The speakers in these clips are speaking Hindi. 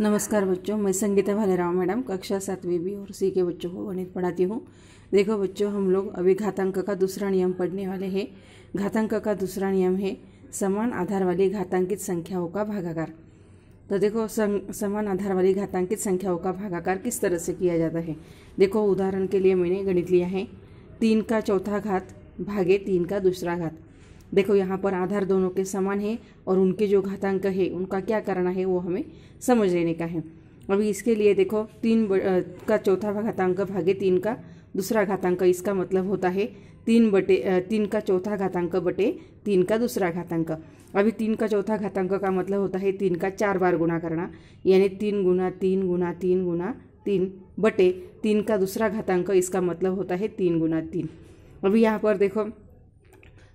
नमस्कार बच्चों मैं संगीता राव मैडम कक्षा सातवीं बी और सी के बच्चों को गणित पढ़ाती हूँ देखो बच्चों हम लोग अभी घातांक का दूसरा नियम पढ़ने वाले हैं घातांक का दूसरा नियम है समान आधार वाली घातांकित संख्याओं का भागाकार तो देखो समान आधार वाली घातांकित संख्याओं का भागाकार किस तरह से किया जाता है देखो उदाहरण के लिए मैंने गणित लिया है तीन का चौथा घात भागे तीन का दूसरा घात देखो यहाँ पर आधार दोनों के समान है और उनके जो घातांक है उनका क्या करना है वो हमें समझ लेने का है अभी इसके लिए देखो तीन ब, का चौथा घातांक भागे तीन का दूसरा घातांक इसका मतलब होता है तीन बटे तीन का चौथा घातांक बटे तीन का दूसरा घातांक अभी तीन का चौथा घातांक का मतलब होता है तीन का चार बार गुणा करना यानी तीन गुना तीन गुना तीन गुना तीन बटे तीन का दूसरा घातांक इसका मतलब होता है तीन गुना तीन अभी यहाँ पर देखो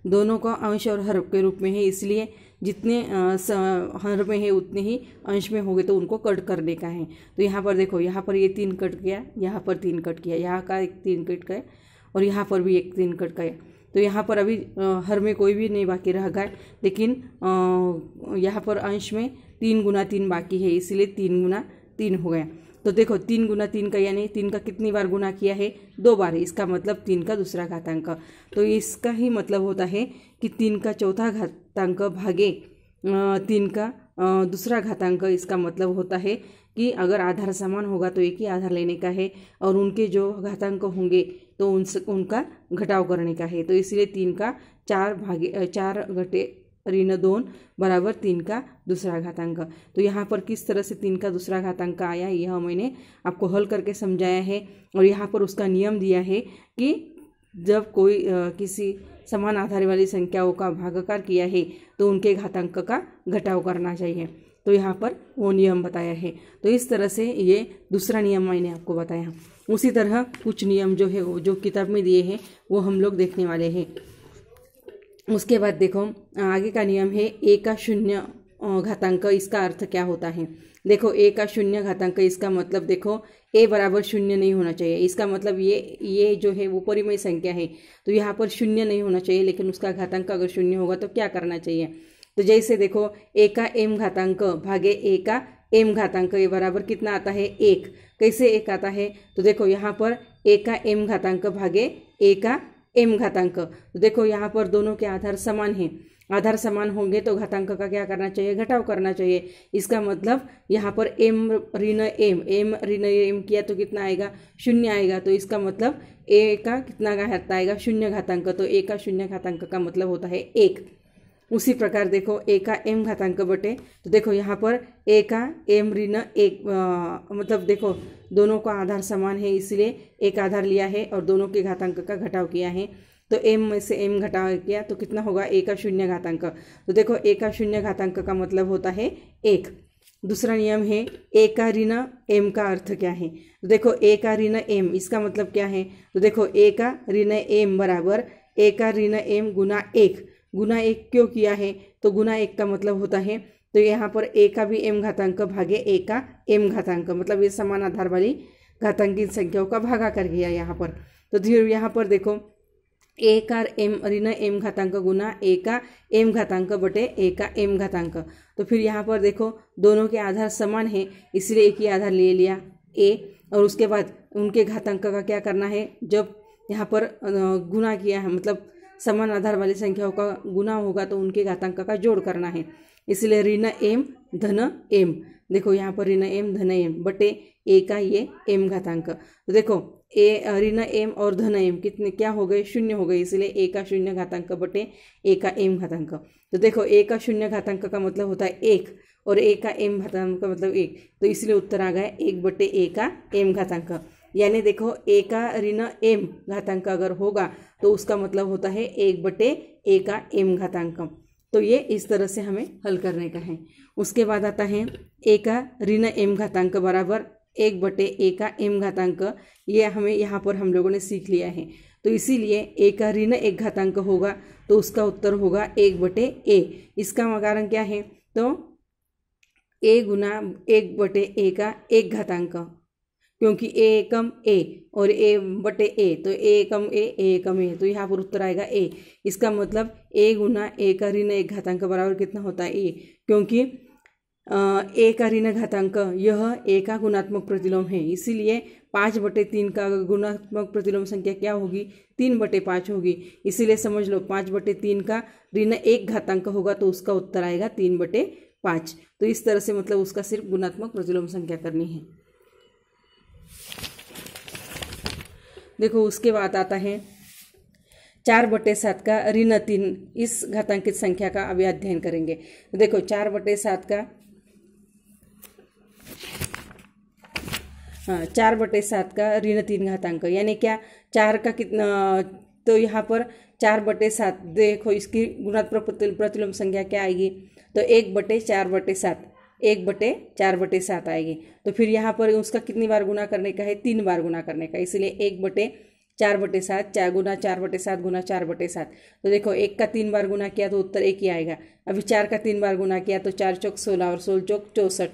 दोनों का अंश और हर के रूप में है इसलिए जितने हर में है उतने ही अंश में गए तो उनको कट करने का है तो यहाँ पर देखो यहाँ पर ये तीन कट गया यहाँ पर तीन कट किया यहाँ का एक तीन कट गया और यहाँ पर भी एक तीन कट गया तो यहाँ पर अभी हर में कोई भी नहीं बाकी रह गए लेकिन यहाँ पर अंश में तीन गुना तीन बाकी है इसलिए तीन गुना तीन हो गया तो देखो तीन गुना तीन का यानी तीन का कितनी बार गुना किया है दो बार इसका मतलब तीन का दूसरा घातांक तो इसका ही मतलब होता है कि तीन का चौथा घातांक भागे तीन का दूसरा घातांक इसका मतलब होता है कि अगर आधार समान होगा तो एक ही आधार लेने का है और उनके जो घातांक होंगे तो उनसे उनका घटाव करने का है तो इसलिए तीन का चार भागे चार घटे ऋण दोन बराबर तीन का दूसरा घातांक तो यहाँ पर किस तरह से तीन का दूसरा घातांक आया यह मैंने आपको हल करके समझाया है और यहाँ पर उसका नियम दिया है कि जब कोई आ, किसी समान आधार वाली संख्याओं का भागाकार किया है तो उनके घातांक का घटाव करना चाहिए तो यहाँ पर वो नियम बताया है तो इस तरह से ये दूसरा नियम मैंने आपको बताया उसी तरह कुछ नियम जो है वो जो किताब में दिए हैं वो हम लोग देखने वाले हैं उसके बाद देखो आगे का नियम है ए का शून्य घातांक इसका अर्थ क्या होता है देखो ए का शून्य घातांक इसका मतलब देखो ए बराबर शून्य नहीं होना चाहिए इसका मतलब ये ये जो है वो परिमय संख्या है तो यहाँ पर शून्य नहीं होना चाहिए लेकिन उसका घातांक अगर शून्य होगा तो क्या करना चाहिए तो जैसे देखो ए का एम घातांक भागे ए का एम घातांक ये बराबर कितना आता है एक कैसे एक आता है तो देखो यहाँ पर ए का एम घातांक भागे ए का एम घातांक तो देखो यहाँ पर दोनों के आधार समान हैं आधार समान होंगे तो घातांक का क्या करना चाहिए घटाव करना चाहिए इसका मतलब यहाँ पर एम ऋण एम एम ऋण एम किया तो कितना आएगा शून्य आएगा तो इसका मतलब ए का कितना घात आएगा शून्य घातांक तो ए का शून्य घातांक का मतलब होता है एक उसी प्रकार देखो ए का एम घातांक बटे तो देखो यहाँ पर ए का एम ऋण एक आ, मतलब देखो दोनों का आधार समान है इसलिए एक आधार लिया है और दोनों के घातांक का घटाव किया है तो एम में से एम घटाव किया तो कितना होगा ए का शून्य घातांक तो देखो ए का शून्य घातांक का मतलब होता है एक दूसरा नियम है ए का ऋण एम का अर्थ क्या है तो देखो ए का ऋण एम इसका मतलब क्या है तो देखो ए का ऋण एम बराबर ए का ऋण एम गुना एक गुना एक क्यों किया है तो गुना एक का मतलब होता है तो यहाँ पर ए का भी एम घातांक भागे ए का एम घातांक मतलब ये समान आधार वाली घातांकित संख्याओं का भागा कर गया यहाँ पर तो फिर यहाँ पर देखो ए का एम ऋण एम घातांक गुना ए का एम घातांक बटे ए का एम घातांक तो फिर यहाँ पर देखो दोनों के आधार समान है इसलिए एक ही आधार ले लिया ए और उसके बाद उनके घातांक का क्या करना है जब यहाँ पर गुना किया है मतलब समान आधार वाली संख्याओं का गुना होगा तो उनके घातांक का जोड़ करना है इसलिए ऋण एम धन एम देखो यहाँ पर ऋण एम धन एम बटे ए का ये एम घातांक तो देखो ए ऋण एम और धन एम कितने क्या हो गए शून्य हो गए इसलिए ए का शून्य घातांक बटे ए का एम घातांक तो देखो ए का शून्य घातांक का मतलब होता है एक और ए का एम घातांक का मतलब एक तो इसलिए उत्तर आ गया एक बटे ए का एम घातांक यानी देखो ए का ऋण एम घातांक अगर होगा तो उसका मतलब होता है एक बटे ए का एम घातांक तो ये इस तरह से हमें हल करने का है उसके बाद आता है ए का ऋण एम घातांक बराबर एक बटे ए का एम घातांक ये हमें यहाँ पर हम लोगों ने सीख लिया है तो इसीलिए ए का ऋण एक घातांक होगा तो उसका उत्तर होगा एक बटे ए इसका कारण क्या है तो ए गुना एक बटे ए का एक घातांक क्योंकि ए कम ए और ए बटे ए तो ए कम ए ए कम ए तो यहाँ पर उत्तर आएगा ए इसका मतलब ए गुना ए का ऋण एक घातांक बराबर कितना होता है ए क्योंकि ए का ऋण घातांक यह ए का गुणात्मक प्रतिलोम है इसीलिए पाँच बटे तीन का गुणात्मक प्रतिलोम संख्या क्या होगी तीन बटे पाँच होगी इसीलिए समझ लो पाँच बटे तीन का ऋण एक घातांक होगा तो उसका उत्तर आएगा तीन बटे पाँच तो इस तरह से मतलब उसका सिर्फ गुणात्मक प्रतिलोम संख्या करनी है देखो उसके बाद आता है चार बटे सात का ऋण तीन इस घातांकित संख्या का अभी अध्ययन करेंगे देखो चार बटे सात का हाँ चार बटे सात का ऋण तीन घातांक यानी क्या चार का कितना तो यहाँ पर चार बटे सात देखो इसकी गुणात्मक प्रतिलोम संख्या क्या आएगी तो एक बटे चार बटे सात एक बटे चार बटे सात आएगी तो फिर यहाँ पर उसका कितनी बार गुना करने का है तीन बार गुना करने का इसलिए एक बटे चार बटे सात चार गुना चार बटे सात गुना चार बटे सात तो देखो एक का तीन बार गुना किया तो उत्तर एक ही आएगा अभी चार का तीन बार गुना किया तो चार चौक सोलह और सोलह चौक चौंसठ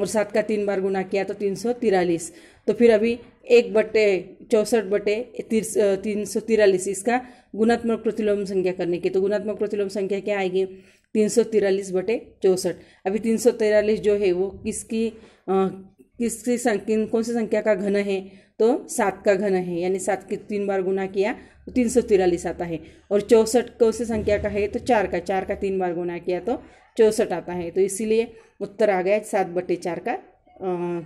और सात का तीन बार गुना किया तो तीन सौ तिरालीस तो फिर अभी एक बटे चौंसठ बटे तीन सौ तिरालीस इसका गुणात्मक प्रतिलोम संख्या करने की तो गुणात्मक प्रतिलोम संख्या क्या आएगी तीन सौ तिरालीस बटे चौंसठ अभी तीन सौ तिरालीस जो है वो किसकी किसकी किन कौन सी संख्या का घन है तो सात का घन है यानी सात के तीन बार गुना किया तो तीन सौ तिरालीस आता है और चौंसठ कौन सी संख्या का है तो चार का चार का तीन बार गुना किया तो चौंसठ आता है तो इसीलिए उत्तर आ गया सात बटे चार का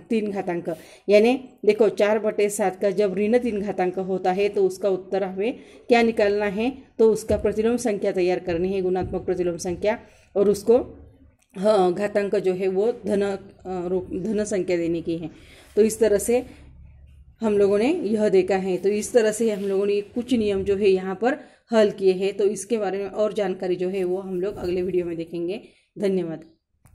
तीन घातांक यानी देखो चार बटे सात का जब ऋण तीन घातांक होता है तो उसका उत्तर हमें क्या निकालना है तो उसका प्रतिलोम संख्या तैयार करनी है गुणात्मक प्रतिलोम संख्या और उसको घातांक जो है वो धन रूप धन संख्या देने की है तो इस तरह से हम लोगों ने यह देखा है तो इस तरह से हम लोगों ने कुछ नियम जो है यहाँ पर हल किए हैं तो इसके बारे में और जानकारी जो है वो हम लोग अगले वीडियो में देखेंगे धन्यवाद